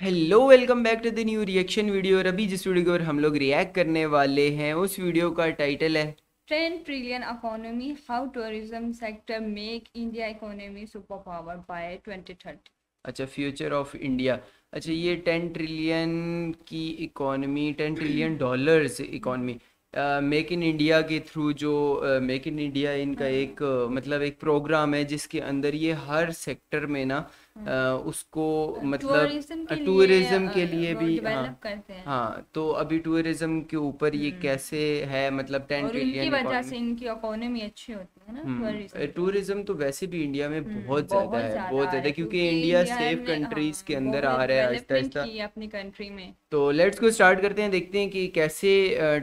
Hello welcome back to the new reaction video और अभी जिस वीडियो को हम लोग रिएक्ट करने वाले हैं उस वीडियो का टाइटल है trend trillion economy how tourism sector make India economy super power by 2030 अच्छा फ्यूचर ऑफ इंडिया अच्छा ये टेन ट्रिलियन की economy ten trillion dollars economy make in India के थ्रू जो मेक इन इंडिया इनका हाँ। एक मतलब एक प्रोग्राम है जिसके अंदर ये हर सेक्टर में ना uh, उसको तो मतलब टूरिज्म के लिए भी हाँ, हाँ तो अभी टूरिज्म के ऊपर ये हम्म। कैसे है मतलब टेन ट्रिलियन वजह से इनकी इकोनॉमी अच्छी होती है ना टूरिज्म हम्म, तो वैसे भी इंडिया में हम्म, बहुत ज्यादा है बहुत ज्यादा क्योंकि इंडिया सेफ कंट्रीज के अंदर आ रहा है आहिस्ता आहिस्ता अपनी कंट्री में तो लेट्स को स्टार्ट करते हैं देखते हैं कि कैसे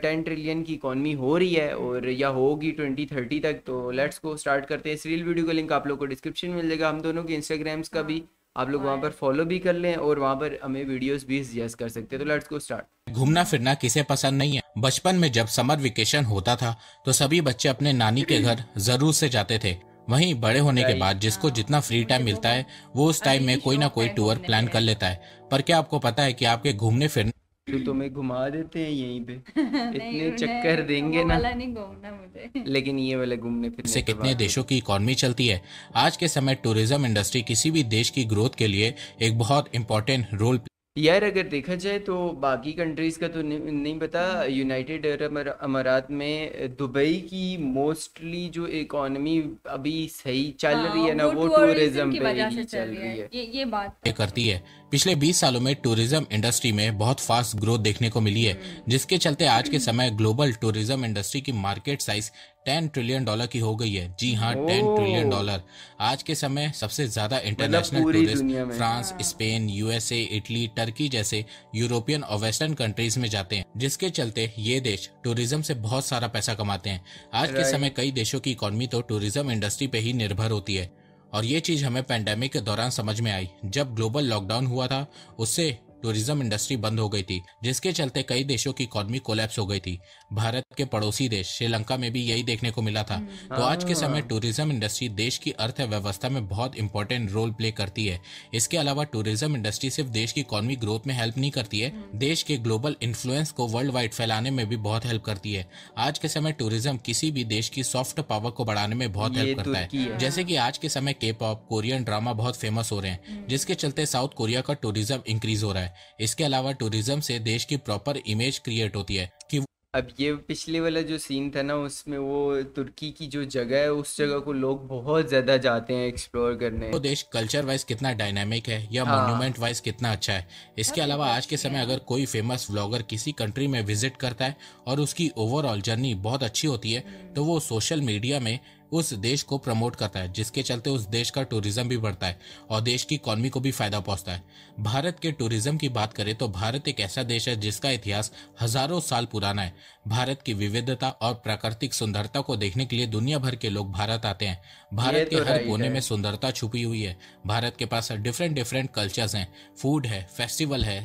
टेन ट्रिलियन की इकोनॉमी हो रही है और या होगी ट्वेंटी थर्टी तक तो लेट्स को स्टार्ट करते हैं इस रील वीडियो का लिंक आप लोग को डिस्क्रिप्शन मिल जाएगा हम दोनों के इंस्टाग्राम्स का हाँ। भी आप लोग वहाँ पर फॉलो भी कर लें और वहाँ पर हमें वीडियोस भी सजेस्ट कर सकते हैं तो लेट्स गो स्टार्ट घूमना फिरना किसे पसंद नहीं है बचपन में जब समर वेकेशन होता था तो सभी बच्चे अपने नानी के घर जरूर से जाते थे वहीं बड़े होने के बाद जिसको जितना फ्री टाइम मिलता है वो उस टाइम में कोई ना कोई टूर प्लान कर लेता है पर क्या आपको पता है कि आपके घूमने फिरने तो तुम्हें घुमा देते हैं यहीं पे इतने चक्कर देंगे ना वाला नहीं घूमना मुझे लेकिन ये वाले घूमने फिरने से कितने देशों की इकोनॉमी चलती है आज के समय टूरिज्म इंडस्ट्री किसी भी देश की ग्रोथ के लिए एक बहुत इम्पोर्टेंट रोल यार अगर देखा जाए तो बाकी कंट्रीज़ का तो नहीं, पता यूनाइटेड अरब अमारात में दुबई की मोस्टली जो इकोनॉमी अभी सही चल हाँ, रही है ना वो टूरिज्म पे ही चल रही है ये ये बात करती है पिछले 20 सालों में टूरिज्म इंडस्ट्री में बहुत फास्ट ग्रोथ देखने को मिली है जिसके चलते आज के समय ग्लोबल टूरिज्म इंडस्ट्री की मार्केट साइज 10 ट्रिलियन डॉलर की हो गई है जी हाँ 10 ट्रिलियन डॉलर आज के समय सबसे ज्यादा इंटरनेशनल मतलब tourist France Spain USA Italy Turkey जैसे यूरोपियन और वेस्टर्न कंट्रीज में जाते हैं जिसके चलते ये देश टूरिज्म से बहुत सारा पैसा कमाते हैं आज के समय कई देशों की इकोनॉमी तो टूरिज्म इंडस्ट्री पे ही निर्भर होती है और ये चीज़ हमें पैंडेमिक के दौरान समझ में आई जब ग्लोबल लॉकडाउन हुआ था उससे टूरिज्म इंडस्ट्री बंद हो गई थी जिसके चलते कई देशों की इकोनॉमी कोलैप्स हो गई थी भारत के पड़ोसी देश श्रीलंका में भी यही देखने को मिला था हम्म। तो आज के हाँ। समय टूरिज्म इंडस्ट्री देश की अर्थव्यवस्था में बहुत इंपॉर्टेंट रोल प्ले करती है इसके अलावा टूरिज्म इंडस्ट्री सिर्फ देश की इकोनॉमी ग्रोथ में हेल्प नहीं करती है हम्म। देश के ग्लोबल इन्फ्लुएंस को वर्ल्ड वाइड फैलाने में भी बहुत हेल्प करती है आज के समय टूरिज्म किसी भी देश की सॉफ्ट पावर को बढ़ाने में बहुत हेल्प तो करता है जैसे की आज के समय के पॉप कोरियन ड्रामा बहुत फेमस हो रहे हैं हम्म। जिसके चलते साउथ कोरिया का टूरिज्म इंक्रीज हो रहा है इसके अलावा टूरिज्म से देश की प्रॉपर इमेज क्रिएट होती है कि अब ये पिछले वाला जो सीन था ना उसमें वो तुर्की की जो जगह है उस जगह को लोग बहुत ज्यादा जाते हैं एक्सप्लोर करने तो देश कल्चर वाइज कितना डायनामिक है या हाँ। मोन्यूमेंट वाइज कितना अच्छा है इसके हाँ, अलावा आज के अच्छा समय अगर कोई फेमस व्लॉगर किसी कंट्री में विजिट करता है और उसकी ओवरऑल जर्नी बहुत अच्छी होती है तो वो सोशल मीडिया में उस देश को प्रमोट करता है जिसके चलते उस देश का टूरिज्म भी बढ़ता है और देश की इकोनॉमी को भी फायदा पहुंचता है भारत के टूरिज्म की बात करें तो भारत एक ऐसा देश है जिसका इतिहास हजारों साल पुराना है भारत की विविधता और प्राकृतिक सुंदरता को देखने के लिए दुनिया भर के लोग भारत आते हैं भारत के तो हर कोने में सुंदरता छुपी हुई है भारत के पास डिफरेंट डिफरेंट कल्चर्स हैं फूड है फेस्टिवल है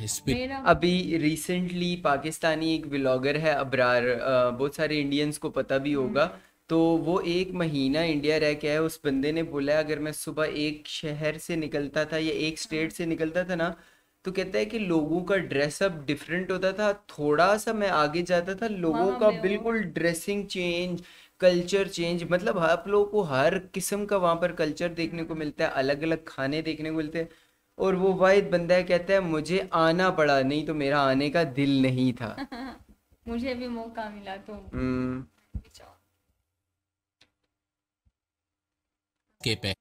अभी रिसेंटली पाकिस्तानी एक ब्लॉगर है अब्रार बहुत सारे इंडियंस को पता भी हम्म। होगा तो वो एक महीना इंडिया रह के आया उस बंदे ने बोला अगर मैं सुबह एक शहर से निकलता था या एक स्टेट हाँ। से निकलता था ना तो कहता है कि लोगों का ड्रेसअप डिफरेंट होता था थोड़ा सा मैं आगे जाता था लोगों का बिल्कुल ड्रेसिंग चेंज कल्चर चेंज मतलब आप लोगों को हर किस्म का वहाँ पर कल्चर देखने को मिलता है हाँ। अलग अलग खाने देखने को मिलते हैं और वो वाहिद बंदा है कहता है मुझे आना पड़ा नहीं तो मेरा आने का दिल नहीं था मुझे भी मौका मिला तो हम्म। escape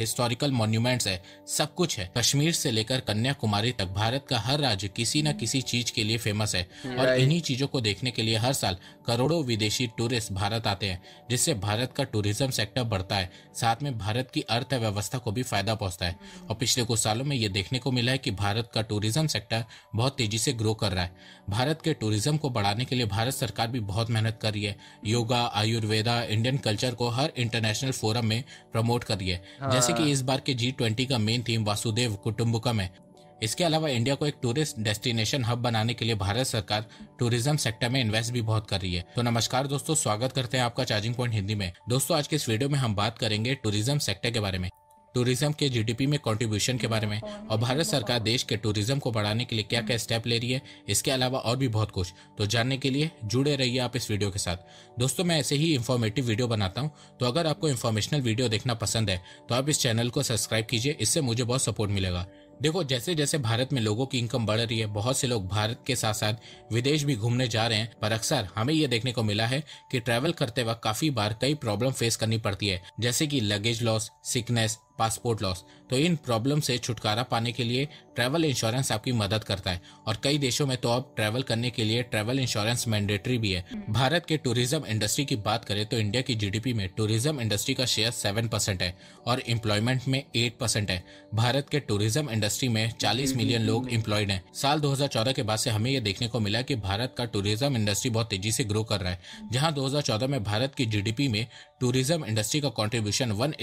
हिस्टोरिकल मॉन्यूमेंट्स है सब कुछ है कश्मीर से लेकर कन्याकुमारी तक भारत का हर राज्य किसी न किसी चीज के लिए फेमस है और इन्हीं चीजों को देखने के लिए हर साल करोड़ों विदेशी टूरिस्ट भारत आते हैं जिससे भारत का टूरिज्म सेक्टर बढ़ता है साथ में भारत की अर्थव्यवस्था को भी फायदा पहुंचता है और पिछले कुछ सालों में ये देखने को मिला है की भारत का टूरिज्म सेक्टर बहुत तेजी से ग्रो कर रहा है भारत के टूरिज्म को बढ़ाने के लिए भारत सरकार भी बहुत मेहनत कर रही है योगा आयुर्वेदा इंडियन कल्चर को हर इंटरनेशनल फोरम में प्रमोट कर रही है हाँ। जैसे कि इस बार के जी ट्वेंटी का मेन थीम वासुदेव कुटुम्बकम है इसके अलावा इंडिया को एक टूरिस्ट डेस्टिनेशन हब बनाने के लिए भारत सरकार टूरिज्म सेक्टर में इन्वेस्ट भी बहुत कर रही है तो नमस्कार दोस्तों स्वागत करते हैं आपका चार्जिंग पॉइंट हिंदी में दोस्तों आज के इस वीडियो में हम बात करेंगे टूरिज्म सेक्टर के बारे में टूरिज्म के जीडीपी में कंट्रीब्यूशन के बारे में और भारत सरकार देश के टूरिज्म को बढ़ाने के लिए क्या क्या स्टेप ले रही है इसके अलावा और भी बहुत कुछ तो जानने के लिए जुड़े रहिए आप इस वीडियो के साथ दोस्तों मैं ऐसे ही इन्फॉर्मेटिव वीडियो बनाता हूँ तो अगर आपको इन्फॉर्मेशनल वीडियो देखना पसंद है तो आप इस चैनल को सब्सक्राइब कीजिए इससे मुझे बहुत सपोर्ट मिलेगा देखो जैसे जैसे भारत में लोगों की इनकम बढ़ रही है बहुत से लोग भारत के साथ साथ विदेश भी घूमने जा रहे हैं पर अक्सर हमें ये देखने को मिला है कि ट्रैवल करते वक्त काफी बार कई प्रॉब्लम फेस करनी पड़ती है जैसे कि luggage loss sickness passport loss तो इन प्रॉब्लम से छुटकारा पाने के लिए ट्रैवल इंश्योरेंस आपकी मदद करता है और कई देशों में तो अब ट्रैवल करने के लिए ट्रैवल इंश्योरेंस मैंडेटरी भी है भारत के टूरिज्म इंडस्ट्री की बात करें तो इंडिया की जीडीपी में टूरिज्म इंडस्ट्री का शेयर सेवन परसेंट है और एम्प्लॉयमेंट में एट परसेंट है भारत के टूरिज्म इंडस्ट्री में चालीस हम्म, मिलियन हम्म, लोग इम्प्लॉयड हम्म। है साल दो के बाद से हमें यह देखने को मिला की भारत का टूरिज्म इंडस्ट्री बहुत तेजी से ग्रो कर रहा है जहाँ दो में भारत की जीडीपी में टूरिज्म इंडस्ट्री का कॉन्ट्रीब्यूशन वन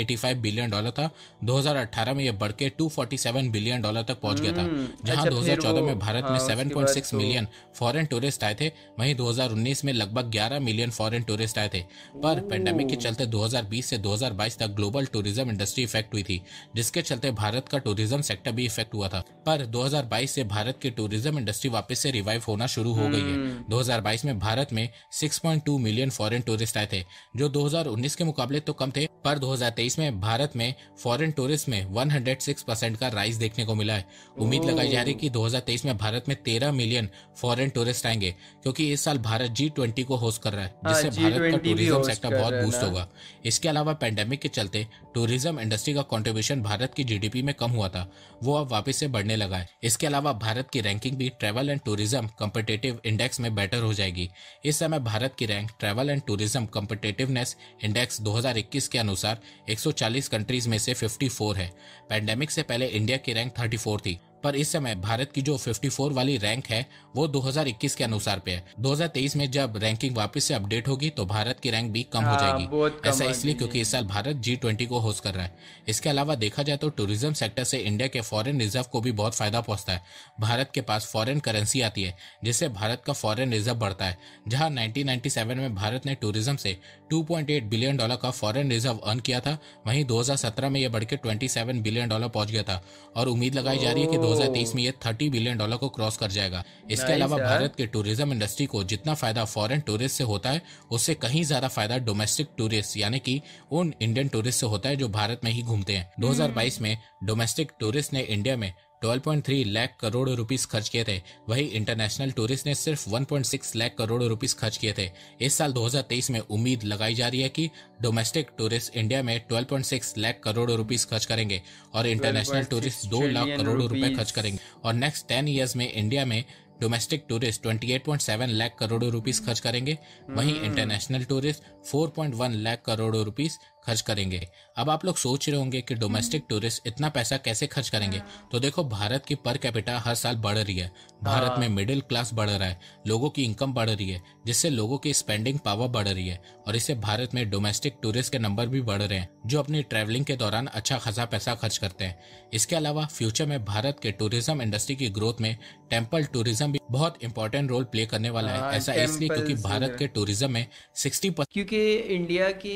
बिलियन डॉलर था 2018 में यह बढ़कर 247 बिलियन डॉलर तक पहुंच गया था हम्म, अच्छा, जहां 2014 में भारत में 7.6 मिलियन फॉरेन टूरिस्ट आए थे वहीं 2019 में लगभग 11 मिलियन फॉरेन टूरिस्ट आए थे पर पेंडेमिक के चलते 2020 से 2022 तक ग्लोबल टूरिज्म इंडस्ट्री इफेक्ट हुई थी जिसके चलते भारत का टूरिज्म सेक्टर भी इफेक्ट हुआ था पर 2022 से भारत की टूरिज्म इंडस्ट्री वापस से रिवाइव होना शुरू हो गई है 2022 हम्म। में भारत में 6.2 मिलियन फॉरेन टूरिस्ट आए थे जो 2019 के मुकाबले तो कम थे पर 2023 में भारत में फॉरेन टूरिस्ट में 106 परसेंट का राइज देखने को मिला है उम्मीद लगाई जा रही है कि 2023 में भारत में 13 मिलियन फॉरेन टूरिस्ट आएंगे क्योंकि इस साल भारत जी ट्वेंटी को होस्ट कर रहा है हाँ, जिससे भारत का टूरिज्म सेक्टर बहुत बूस्ट होगा इसके अलावा पैंडेमिक के चलते टूरिज्म इंडस्ट्री का कॉन्ट्रीब्यूशन भारत की जी में कम हुआ था वो अब वापिस से बढ़ने लगा है इसके अलावा भारत की रैंकिंग भी travel and tourism competitive index में बेटर हो जाएगी इस समय भारत की rank travel and tourism competitiveness index दो के अनुसार एक कंट्रीज में से 54 है पैंडेमिक से पहले इंडिया की रैंक 34 थी पर इस समय भारत की जो 54 वाली रैंक है वो 2021 के अनुसार पे है 2023 में जब रैंकिंग वापस से अपडेट होगी तो भारत की रैंक भी कम हो हाँ, जाएगी ऐसा इसलिए क्योंकि इस साल भारत जी को होस्ट कर रहा है इसके अलावा देखा जाए तो टूरिज्म सेक्टर से इंडिया के फॉरेन रिजर्व को भी बहुत फायदा पहुंचता है भारत के पास फॉरन करेंसी आती है जिससे भारत का फॉरेन रिजर्व बढ़ता है जहाँ नाइनटीन में भारत ने टूरिज्म से टू बिलियन डॉलर का फॉरन रिजर्व अर्न किया था वहीं दो में यह बढ़कर 27 बिलियन डॉलर पहुंच गया था और उम्मीद लगाई जा रही है कि 2023 में ये 30 बिलियन डॉलर को क्रॉस कर जाएगा इसके अलावा भारत के टूरिज्म इंडस्ट्री को जितना फायदा फॉरेन टूरिस्ट से होता है उससे कहीं ज्यादा फायदा डोमेस्टिक टूरिस्ट यानी कि उन इंडियन टूरिस्ट से होता है जो भारत में ही घूमते हैं 2022 hmm। में डोमेस्टिक टूरिस्ट ने इंडिया में 12.3 लाख करोड़ रुपीस खर्च किए थे वही इंटरनेशनल टूरिस्ट ने सिर्फ 1.6 लाख करोड़ रुपीस खर्च किए थे इस साल 2023 में उम्मीद लगाई जा रही है कि डोमेस्टिक टूरिस्ट इंडिया में 12.6 लाख करोड़ रुपीस खर्च करेंगे और इंटरनेशनल टूरिस्ट दो लाख करोड़ रुपए खर्च करेंगे और नेक्स्ट टेन ईयर्स में इंडिया में domestic tourist 28.7 lakh crore rupees खर्च करेंगे वहीं international tourist 4.1 lakh crore rupees खर्च करेंगे अब आप लोग सोच रहे होंगे कि डोमेस्टिक हम्म। टूरिस्ट इतना पैसा कैसे खर्च करेंगे तो देखो भारत की पर कैपिटा हर साल बढ़ रही है भारत में मिडिल हाँ। क्लास बढ़ रहा है लोगों की इनकम बढ़ रही है जिससे लोगों की स्पेंडिंग पावर बढ़ रही है और इससे भारत में डोमेस्टिक टूरिस्ट के नंबर भी बढ़ रहे हैं जो अपनी ट्रेवलिंग के दौरान अच्छा खासा पैसा खर्च करते हैं इसके अलावा फ्यूचर में भारत के टूरिज्म इंडस्ट्री की ग्रोथ में टेम्पल टूरिज्म भी बहुत इंपॉर्टेंट रोल प्ले करने वाला है हाँ, ऐसा इसलिए क्योंकि भारत के टूरिज्म में सिक्सटी क्योंकि इंडिया की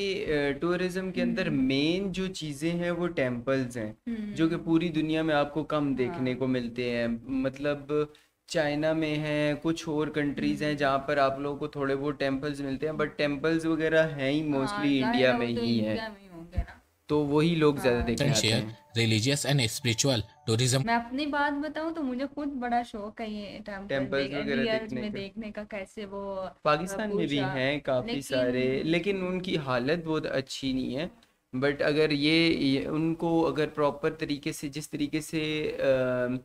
टूरिज्म बुद्धिज्म के अंदर मेन हम्म। जो चीजें हैं वो टेम्पल्स हैं हम्म। जो कि पूरी दुनिया में आपको कम हाँ। देखने को मिलते हैं मतलब चाइना में है कुछ और कंट्रीज हैं हम्म। जहाँ पर आप लोगों को थोड़े बहुत टेम्पल्स मिलते हैं बट टेम्पल्स वगैरह हैं ही हाँ, मोस्टली तो इंडिया में ही है तो वही लोग हाँ। ज्यादा देखते हैं रिलीजियस एंड स्पिरिचुअल टूरिज्म मैं अपनी बात बताऊं तो मुझे खुद बड़ा शौक है ये टेम्पल में देखने का कैसे वो पाकिस्तान में भी हैं काफ़ी लेकिन... सारे लेकिन उनकी हालत बहुत अच्छी नहीं है बट अगर ये, ये उनको अगर प्रॉपर तरीके से जिस तरीके से आ,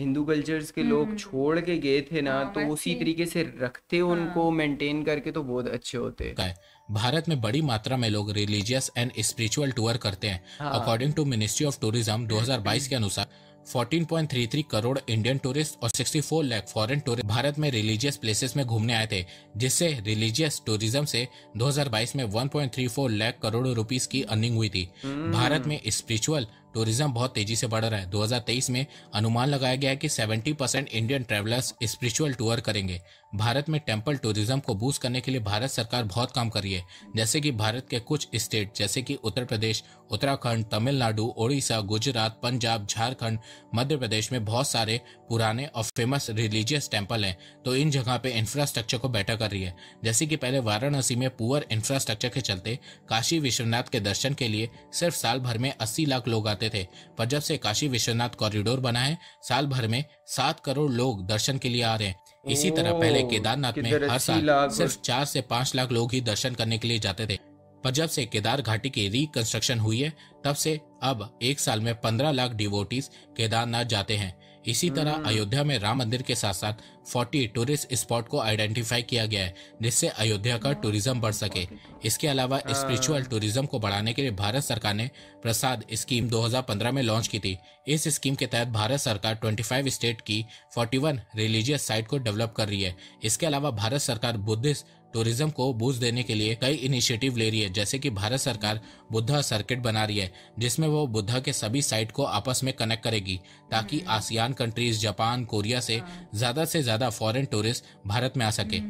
हिंदू कल्चर्स के लोग हम्म। छोड़ के गए थे ना हाँ, तो उसी तरीके से रखते हाँ। उनको मेंटेन करके तो बहुत अच्छे होते है भारत में बड़ी मात्रा में लोग रिलीजियस एंड स्पिरिचुअल टूर करते हैं according to ministry of tourism 2022 के अनुसार 14.33 करोड़ इंडियन टूरिस्ट और 64 लाख फॉरेन टूरिस्ट भारत में रिलीजियस प्लेसेस में घूमने आए थे जिससे रिलीजियस टूरिज्म से 2022 में 1.34 लाख करोड़ रुपीस की अर्निंग हुई थी हम्म। भारत में स्पिरिचुअल टूरिज्म बहुत तेजी से बढ़ रहा है 2023 में अनुमान लगाया गया है कि 70 percent Indian travellers spiritual tour करेंगे भारत में टेम्पल टूरिज्म को बूस्ट करने के लिए भारत सरकार बहुत काम कर रही है जैसे कि भारत के कुछ स्टेट जैसे कि उत्तर प्रदेश उत्तराखंड तमिलनाडु ओडिशा गुजरात पंजाब झारखंड मध्य प्रदेश में बहुत सारे पुराने और फेमस रिलीजियस टेम्पल हैं तो इन जगह पे इंफ्रास्ट्रक्चर को बेटर कर रही है जैसे कि पहले वाराणसी में पुअर इंफ्रास्ट्रक्चर के चलते काशी विश्वनाथ के दर्शन के लिए सिर्फ साल भर में अस्सी लाख लोग आते जाते थे पर जब से काशी विश्वनाथ कॉरिडोर बना है साल भर में सात करोड़ लोग दर्शन के लिए आ रहे हैं इसी तरह पहले केदारनाथ में हर साल सिर्फ चार से पाँच लाख लोग ही दर्शन करने के लिए जाते थे पर जब से केदार घाटी की रिकंस्ट्रक्शन हुई है तब से अब एक साल में पंद्रह लाख डिवोटीज केदारनाथ जाते हैं इसी तरह हम्म। अयोध्या में राम मंदिर के साथ साथ फोर्टी टूरिस्ट स्पॉट को आइडेंटिफाई किया गया है जिससे अयोध्या का हाँ, टूरिज्म बढ़ सके इसके अलावा स्पिरिचुअल हाँ। टूरिज्म को बढ़ाने के लिए भारत सरकार ने प्रसाद स्कीम 2015 में लॉन्च की थी इस स्कीम के तहत भारत सरकार 25 स्टेट की 41 रिलीजियस साइट को डेवलप कर रही है इसके अलावा भारत सरकार बुद्धिस्ट टूरिज्म को बूस्ट देने के लिए कई इनिशिएटिव ले रही है जैसे कि भारत सरकार बुद्धा सर्किट बना रही है जिसमें वो बुद्धा के सभी साइट को आपस में कनेक्ट करेगी ताकि हम्म। आसियान कंट्रीज जापान कोरिया से हाँ। ज्यादा से ज्यादा फॉरेन टूरिस्ट भारत में आ सके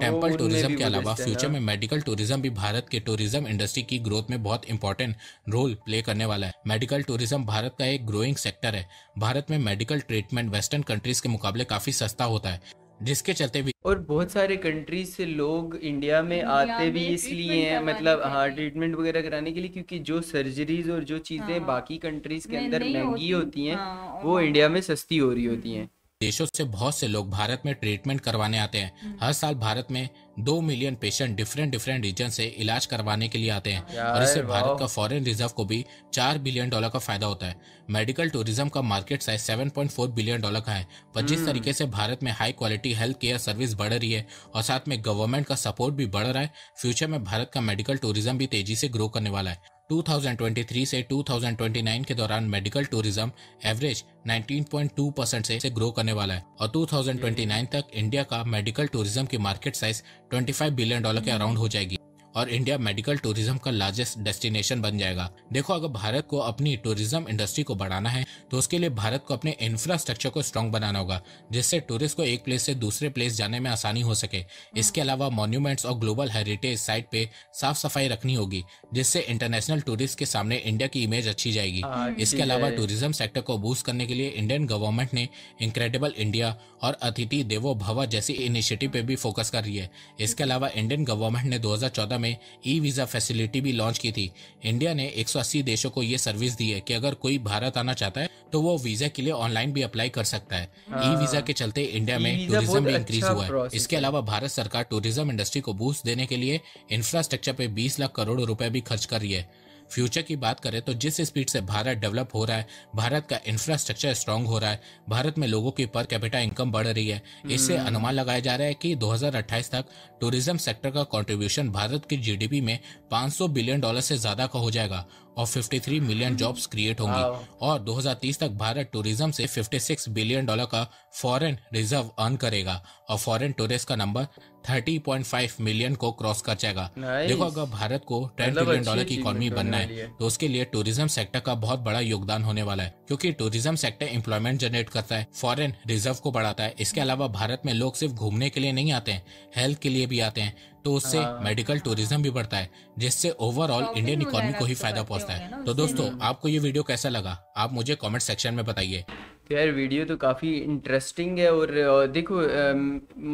टेम्पल टूरिज्म हाँ, के अलावा फ्यूचर में मेडिकल टूरिज्म भी भारत के टूरिज्म इंडस्ट्री की ग्रोथ में बहुत इंपॉर्टेंट रोल प्ले करने वाला है मेडिकल टूरिज्म भारत का एक ग्रोइंग सेक्टर है भारत में मेडिकल ट्रीटमेंट वेस्टर्न कंट्रीज के मुकाबले काफी सस्ता होता है जिसके चलते भी और बहुत सारे कंट्रीज से लोग इंडिया में इंडिया आते में भी इसलिए हैं मतलब हाँ ट्रीटमेंट वगैरह कराने के लिए क्योंकि जो सर्जरीज और जो चीज़ें हाँ, बाकी कंट्रीज के अंदर महंगी होती हैं हाँ, वो इंडिया में सस्ती हो रही होती हैं देशों से बहुत से लोग भारत में ट्रीटमेंट करवाने आते हैं हम्म। हर साल भारत में दो million patient different different region से इलाज करवाने के लिए आते हैं और इससे भारत का फॉरेन रिजर्व को भी चार बिलियन डॉलर का फायदा होता है मेडिकल टूरिज्म का मार्केट साइज 7.4 बिलियन डॉलर का है पर जिस हम्म। तरीके से भारत में high quality health care service बढ़ रही है और साथ में गवर्नमेंट का सपोर्ट भी बढ़ रहा है फ्यूचर में भारत का मेडिकल टूरिज्म भी तेजी से ग्रो करने वाला है 2023 से 2029 के दौरान मेडिकल टूरिज्म एवरेज 19.2 परसेंट से, से ग्रो करने वाला है और 2029 तक इंडिया का मेडिकल टूरिज्म की मार्केट साइज 25 बिलियन डॉलर के अराउंड हो जाएगी और इंडिया मेडिकल टूरिज्म का लार्जेस्ट डेस्टिनेशन बन जाएगा देखो अगर भारत को अपनी टूरिज्म इंडस्ट्री को बढ़ाना है तो उसके लिए भारत को अपने इंफ्रास्ट्रक्चर को स्ट्रॉन्ग बनाना होगा जिससे टूरिस्ट को एक प्लेस से दूसरे प्लेस जाने में आसानी हो सके इसके अलावा मॉन्यूमेंट्स और ग्लोबल हेरिटेज साइट पे साफ सफाई रखनी होगी जिससे इंटरनेशनल टूरिस्ट के सामने इंडिया की इमेज अच्छी जाएगी हाँ, इसके अलावा टूरिज्म सेक्टर को बूस्ट करने के लिए इंडियन गवर्नमेंट ने इनक्रेडिबल इंडिया और अतिथि देवो भवा जैसी इनिशिएटिव पे भी फोकस कर रही है इसके अलावा इंडियन गवर्नमेंट ने दो में ई वीज़ा फैसिलिटी भी लॉन्च की थी इंडिया ने 180 देशों को ये सर्विस दी है कि अगर कोई भारत आना चाहता है तो वो वीजा के लिए ऑनलाइन भी अप्लाई कर सकता है ई हाँ। वीजा के चलते इंडिया में टूरिज्म भी इंक्रीज अच्छा हुआ है इसके अलावा भारत सरकार टूरिज्म इंडस्ट्री को बूस्ट देने के लिए इंफ्रास्ट्रक्चर पे 20 लाख करोड़ रुपए भी खर्च कर रही है फ्यूचर की बात करें तो जिस स्पीड से भारत डेवलप हो रहा है भारत का इंफ्रास्ट्रक्चर स्ट्रांग हो रहा है भारत में लोगों की पर कैपिटा इनकम बढ़ रही है इससे हम्म। अनुमान लगाया जा रहा है कि 2028 तक टूरिज्म सेक्टर का कंट्रीब्यूशन भारत की जीडीपी में 500 बिलियन डॉलर से ज्यादा का हो जाएगा और 53 मिलियन जॉब्स क्रिएट होंगी और 2030 तक भारत टूरिज्म से 56 बिलियन डॉलर का फॉरेन रिजर्व अर्न करेगा और फॉरेन टूरिस्ट का नंबर 30.5 मिलियन को क्रॉस कर जाएगा देखो अगर भारत को टेन बिलियन डॉलर की इकोनॉमी बनना है तो उसके लिए टूरिज्म सेक्टर का बहुत बड़ा योगदान होने वाला है क्योंकि टूरिज्म सेक्टर एम्प्लॉयमेंट जनरेट करता है फॉरेन रिजर्व को बढ़ाता है इसके अलावा भारत में लोग सिर्फ घूमने के लिए नहीं आते हैं हेल्थ के लिए भी आते हैं तो उससे मेडिकल हाँ। टूरिज्म भी बढ़ता है जिससे ओवरऑल इंडियन इकोनॉमी को ही तो फायदा पहुंचता है तो दोस्तों आपको ये वीडियो कैसा लगा आप मुझे कमेंट सेक्शन में बताइए तो यार वीडियो तो काफ़ी इंटरेस्टिंग है और देखो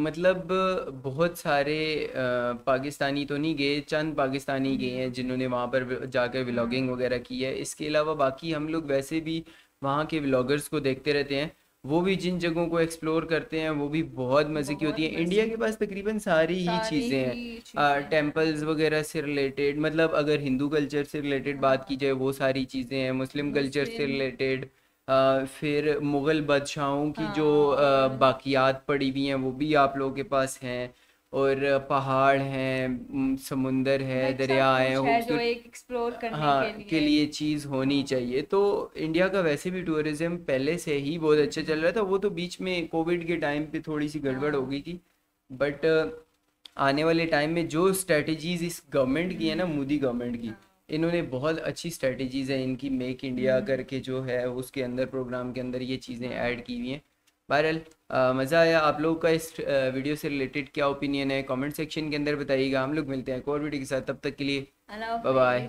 मतलब बहुत सारे पाकिस्तानी तो नहीं गए चंद पाकिस्तानी गए हैं जिन्होंने वहाँ पर जाकर व्लॉगिंग वगैरह की है इसके अलावा बाकी हम लोग वैसे भी वहाँ के व्लॉगर्स को देखते रहते हैं वो भी जिन जगहों को एक्सप्लोर करते हैं वो भी बहुत मज़े की होती है इंडिया के पास तकरीबन सारी ही चीज़ें हैं टेम्पल्स वगैरह से रिलेटेड मतलब अगर हिंदू कल्चर से रिलेटेड हाँ। बात की जाए वो सारी चीज़ें हैं मुस्लिम कल्चर से रिलेटेड फिर मुग़ल बादशाहों की जो हाँ। बाकियात पड़ी हुई हैं वो भी आप लोगों के पास हैं और पहाड़ हैं समुंदर है दरिया है जो एक एक्सप्लोर करने हाँ, के लिए, के लिए चीज़ होनी चाहिए तो इंडिया का वैसे भी टूरिज्म पहले से ही बहुत अच्छा चल रहा था वो तो बीच में कोविड के टाइम पे थोड़ी सी गड़बड़ हो गई थी बट आने वाले टाइम में जो स्ट्रेटजीज इस गवर्नमेंट की है ना मोदी गवर्नमेंट की हाँ। इन्होंने बहुत अच्छी स्ट्रेटजीज है इनकी मेक हम्म। इंडिया करके जो है उसके अंदर प्रोग्राम के अंदर ये चीज़ें ऐड की हुई हैं बहरहाल uh, मज़ा आया आप लोगों का इस वीडियो uh, से रिलेटेड क्या ओपिनियन है कमेंट सेक्शन के अंदर बताइएगा हम लोग मिलते हैं एक और वीडियो के साथ तब तक के लिए बाय बाय